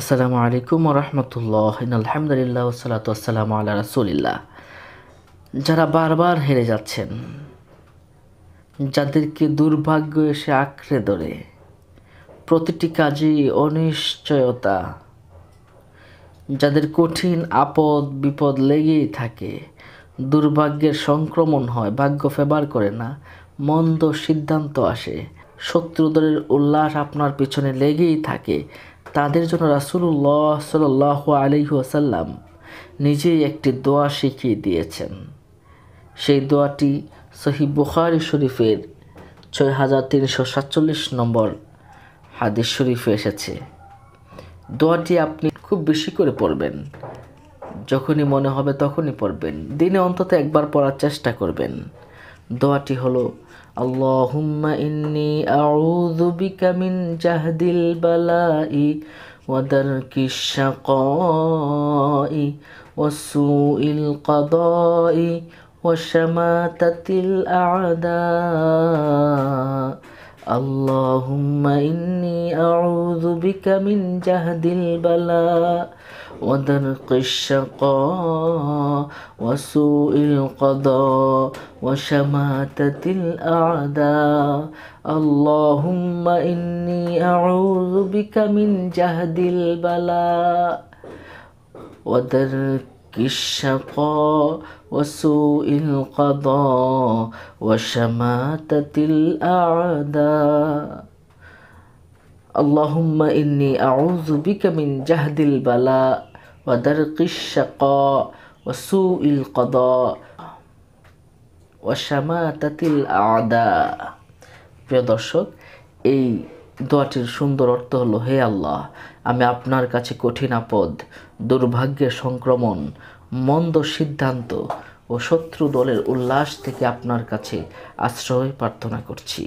আসসালামু আলাইকুম রহমতুল্লাহ আলহামদুলিল্লাহ সালাত আসসালামু আল্লাহ রাসুলিল্লাহ যারা বারবার হেরে যাচ্ছেন যাদেরকে দুর্ভাগ্য এসে আঁকড়ে ধরে প্রতিটি কাজে অনিশ্চয়তা যাদের কঠিন আপদ বিপদ লেগেই থাকে দুর্ভাগ্যের সংক্রমণ হয় ভাগ্য ফেবার করে না মন্দ সিদ্ধান্ত আসে শত্রুদের উল্লাস আপনার পিছনে লেগেই থাকে তাদের জন্য রাসুল্লাহ সাল আলহি নিজেই একটি দোয়া শিখিয়ে দিয়েছেন সেই দোয়াটি সহি বুখারি শরীফের ছয় হাজার তিনশো সাতচল্লিশ নম্বর হাদিস শরীফে এসেছে দোয়াটি আপনি খুব বেশি করে পড়বেন যখনই মনে হবে তখনই পড়বেন দিনে অন্তত একবার পড়ার চেষ্টা করবেন দোয়াটি হলো আল্লাহুম্মা ইন্নি আউযু বিকা মিন জাহদিল বালাই ওয়া দারকিশ শাকাই ওয়া সুইল কাদাই ওয়া শামাতাতিল আ'দা اللهم إني أعوذ بك من جهد البلاء ودرق الشقاء وسوء القضاء وشماتة الأعداء اللهم إني أعوذ بك من جهد البلاء ودرق الشقاء وسوء القضاء وشماتة الأعداء اللهم إني أعوذ بك من جهد البلاء ودرق الشقاء وسوء القضاء وشماتة الأعداء في দর্শক أي দোয়াটির সুন্দর অর্থ হলো হে আল্লাহ আমি আপনার কাছে কঠিন আপদ দুর্ভাগ্যের সংক্রমণ মন্দ সিদ্ধান্ত ও শত্রু দলের উল্লাস থেকে আপনার কাছে আশ্রয় প্রার্থনা করছি